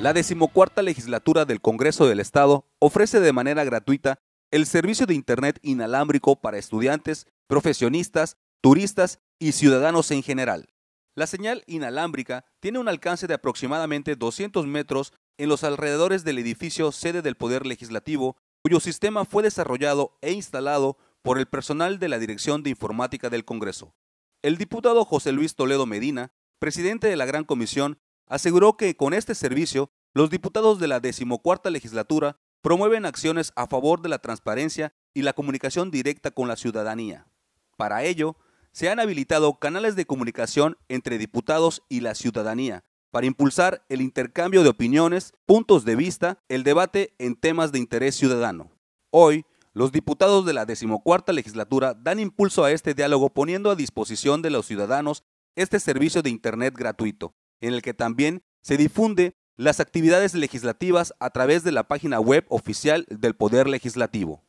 La decimocuarta legislatura del Congreso del Estado ofrece de manera gratuita el servicio de Internet inalámbrico para estudiantes, profesionistas, turistas y ciudadanos en general. La señal inalámbrica tiene un alcance de aproximadamente 200 metros en los alrededores del edificio sede del Poder Legislativo, cuyo sistema fue desarrollado e instalado por el personal de la Dirección de Informática del Congreso. El diputado José Luis Toledo Medina, presidente de la Gran Comisión aseguró que con este servicio, los diputados de la decimocuarta legislatura promueven acciones a favor de la transparencia y la comunicación directa con la ciudadanía. Para ello, se han habilitado canales de comunicación entre diputados y la ciudadanía para impulsar el intercambio de opiniones, puntos de vista, el debate en temas de interés ciudadano. Hoy, los diputados de la decimocuarta legislatura dan impulso a este diálogo poniendo a disposición de los ciudadanos este servicio de Internet gratuito, en el que también se difunde las actividades legislativas a través de la página web oficial del Poder Legislativo.